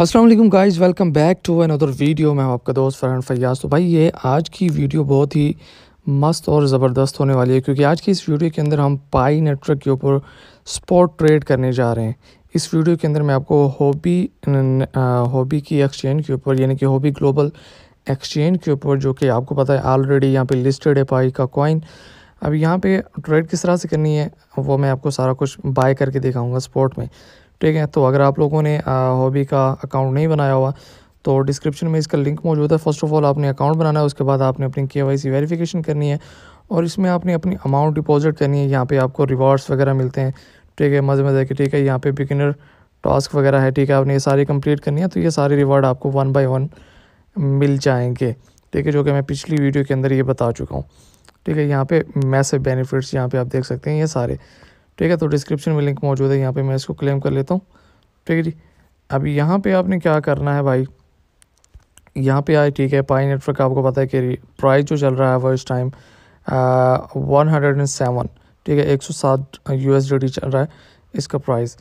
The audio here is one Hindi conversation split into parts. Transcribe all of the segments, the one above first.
Aslam guys welcome back to another video मैं आपका दोस्त फरहान फैयाज तो भाई ये आज की वीडियो बहुत ही मस्त और ज़बरदस्त होने वाली है क्योंकि आज की इस वीडियो के अंदर हम पाई नेटवर्क के ऊपर स्पॉट ट्रेड करने जा रहे हैं इस वीडियो के अंदर मैं आपको हॉबी हॉबी की एक्सचेंज के ऊपर यानी कि हॉबी ग्लोबल एक्सचेंज के ऊपर जो कि आपको पता है ऑलरेडी यहाँ पर लिस्टेड है पाई का कॉइन अब यहाँ पे ट्रेड किस तरह से करनी है वो मैं आपको सारा कुछ बाय करके दिखाऊंगा स्पॉट में ठीक है तो अगर आप लोगों ने हॉबी का अकाउंट नहीं बनाया हुआ तो डिस्क्रिप्शन में इसका लिंक मौजूद है फर्स्ट ऑफ ऑल आपने अकाउंट बनाना है उसके बाद आपने अपनी के वाई सी वेरीफिकेशन करनी है और इसमें आपने अपनी अमाउंट डिपॉजिट करनी है यहाँ पे आपको रिवॉर्ड्स वगैरह मिलते हैं ठीक है मज़े मज़े के ठीक है यहाँ पे बिगिनर टास्क वगैरह है ठीक है आपने ये सारी कंप्लीट करनी है तो ये सारे रिवॉर्ड आपको वन बाय वन मिल जाएंगे ठीक है जो कि मैं पिछली वीडियो के अंदर ये बता चुका हूँ ठीक है यहाँ पे मैसेज बेनिफिट्स यहाँ पे आप देख सकते हैं ये सारे ठीक है तो डिस्क्रिप्शन में लिंक मौजूद है यहाँ पे मैं इसको क्लेम कर लेता हूँ ठीक है जी अब यहाँ पे आपने क्या करना है भाई यहाँ पे आए ठीक है पाई नेटवर्क आपको पता है कि प्राइस जो चल रहा है वो इस time one hundred and seven ठीक है एक सौ सात यू एस डी चल रहा है इसका प्राइस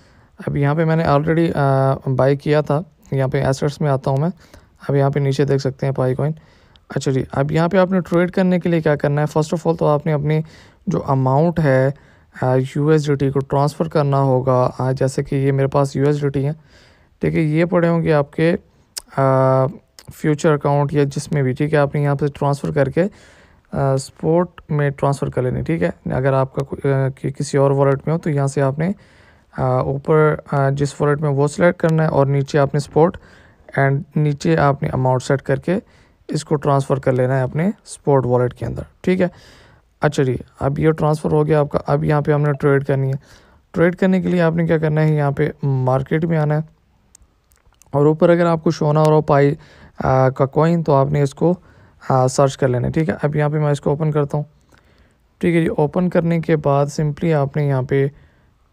अब यहाँ पे मैंने ऑलरेडी बाई किया था यहाँ पे एसेट्स में आता हूँ मैं अब यहाँ पे नीचे देख सकते हैं पाई कॉइन अच्छा जी अब यहाँ पे आपने ट्रेड करने के लिए क्या करना है फर्स्ट ऑफ ऑल तो आपने अपनी जो अमाउंट है यू एस को ट्रांसफ़र करना होगा जैसे कि ये मेरे पास यू एस है ठीक है ये पड़े होंगे आपके फ्यूचर अकाउंट या जिसमें भी ठीक है आपने यहाँ पे ट्रांसफ़र करके स्पोर्ट में ट्रांसफ़र कर लेनी ठीक है अगर आपका कि किसी और वॉलेट में हो तो यहाँ से आपने ऊपर जिस वॉलेट में वो सिलेक्ट करना है और नीचे आपने स्पोर्ट एंड नीचे आपने अमाउंट सेट करके इसको ट्रांसफ़र कर लेना है अपने स्पोर्ट वॉलेट के अंदर ठीक है अच्छा जी अब ये ट्रांसफ़र हो गया आपका अब यहाँ पे हमने ट्रेड करनी है ट्रेड करने के लिए आपने क्या करना है यहाँ पे मार्केट में आना है और ऊपर अगर आपको शोना और पाई आ, का कॉइन तो आपने इसको आ, सर्च कर लेना है ठीक है अब यहाँ पे मैं इसको ओपन करता हूँ ठीक है जी ओपन करने के बाद सिंपली आपने यहाँ पे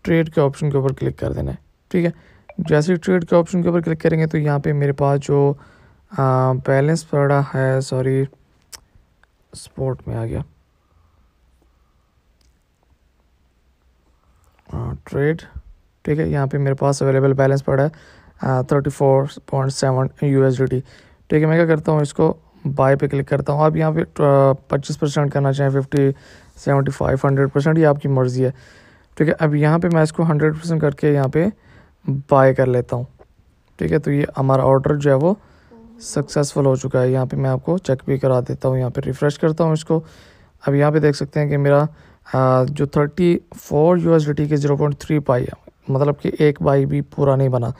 ट्रेड के ऑप्शन के ऊपर क्लिक कर देना है ठीक है जैसे ही ट्रेड के ऑप्शन के ऊपर क्लिक करेंगे तो यहाँ पर मेरे पास जो बैलेंस पड़ा है सॉरी स्पोर्ट में आ गया ट्रेड uh, ठीक है यहाँ पे मेरे पास अवेलेबल बैलेंस पड़ा है thirty four point seven U S D T ठीक है मैं क्या करता हूँ इसको बाय पे क्लिक करता हूँ आप यहाँ पे uh, पच्चीस परसेंट करना चाहें fifty seventy five hundred percent ये आपकी मर्ज़ी है ठीक है अब यहाँ पे मैं इसको हंड्रेड परसेंट करके यहाँ पे बाय कर लेता हूँ ठीक है तो ये हमारा ऑर्डर जो है वो सक्सेसफुल हो चुका है यहाँ पे मैं आपको चेक भी करा देता हूँ यहाँ पे रिफ़्रेश करता हूँ इसको अब यहाँ पे देख सकते हैं कि मेरा हाँ, जो thirty four U S D T की ज़ीरो पॉइंट थ्री पाई है मतलब कि एक बाई भी पूरा नहीं बना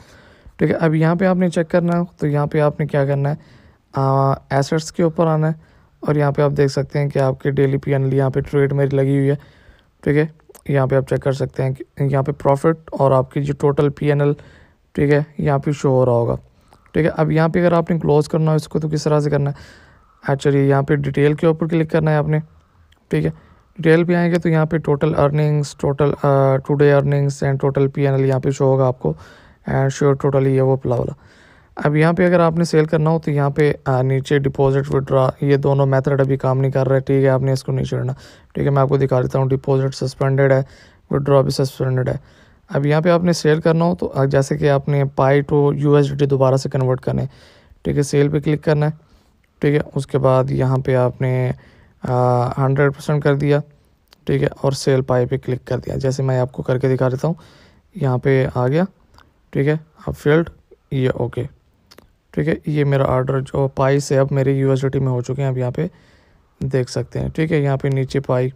ठीक है अब यहाँ पे आपने चेक करना है तो यहाँ पे आपने क्या करना है एसेट्स के ऊपर आना है और यहाँ पे आप देख सकते हैं कि आपके डेली पी एन एल यहाँ पर ट्रेड मेरी लगी हुई है ठीक है यहाँ पे आप चेक कर सकते हैं कि यहाँ पे प्रॉफिट और आपकी जो टोटल पी एन एल ठीक है यहाँ पे शो हो रहा होगा ठीक है अब यहाँ पे अगर आपने क्लोज़ करना है इसको तो किस तरह से करना है एक्चुअली यहाँ पे डिटेल के ऊपर क्लिक करना है आपने ठीक है डिटेल पे आएंगे तो यहाँ पे total earnings total today earnings and total P N L यहाँ पर शो होगा आपको एंड श्योर टोटल ये वो पिला वाला अब यहाँ पे अगर आपने सेल करना हो तो यहाँ पे नीचे डिपॉजिट विड्रा ये दोनों मेथड अभी काम नहीं कर रहे ठीक है आपने इसको नीचे रहना ठीक है मैं आपको दिखा देता हूँ डिपॉजिट सस्पेंडेड है विड्रा भी सस्पेंडेड है अब यहाँ पे आपने सेल करना हो तो जैसे कि आपने पाई टू यू दोबारा से कन्वर्ट करना है ठीक है सेल पर क्लिक करना है ठीक है उसके बाद यहाँ पर आपने हंड्रेड परसेंट कर दिया ठीक है और सेल पाई पे क्लिक कर दिया जैसे मैं आपको करके दिखा देता हूँ यहाँ पे आ गया ठीक है अब फील्ड ये ओके ठीक है ये मेरा ऑर्डर जो पाई से अब मेरे यू में हो चुके हैं अब यहाँ पे देख सकते हैं ठीक है यहाँ पे नीचे पाई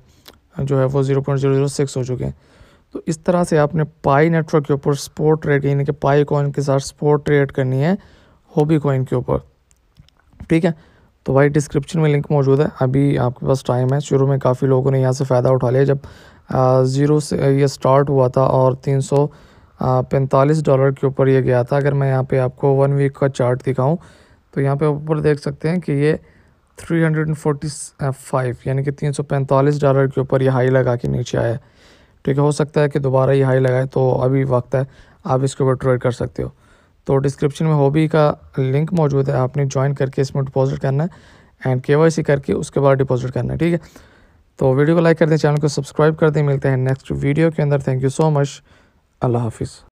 जो है वो zero point zero zero six हो चुके हैं तो इस तरह से आपने पाई नेटवर्क के ऊपर स्पोर्ट ट्रेड यानी कि पाई कॉइन के साथ स्पोर्ट ट्रेड करनी है हॉबी कॉइन के ऊपर ठीक है तो भाई डिस्क्रिप्शन में लिंक मौजूद है अभी आपके पास टाइम है शुरू में काफ़ी लोगों ने यहाँ से फ़ायदा उठा लिया जब ज़ीरो से ये स्टार्ट हुआ था और तीन सौ पैंतालीस डॉलर के ऊपर ये गया था अगर मैं यहाँ पे आपको वन वीक का चार्ट दिखाऊं तो यहाँ पे ऊपर देख सकते हैं कि ये 345 यानी कि 345 डॉलर के ऊपर ये हाई लगा के नीचे आया ठीक है हो सकता है कि दोबारा ये हाई लगाए तो अभी वक्त है आप इसके ऊपर ट्रेड कर सकते हो तो डिस्क्रिप्शन में होबी का लिंक मौजूद है आपने ज्वाइन करके इसमें डिपॉजिट करना है एंड के करके उसके बाद डिपॉजिट करना है ठीक है तो वीडियो को लाइक कर दें चैनल को सब्सक्राइब कर दें मिलते हैं नेक्स्ट वीडियो के अंदर थैंक यू सो मच अल्लाह हाफिज़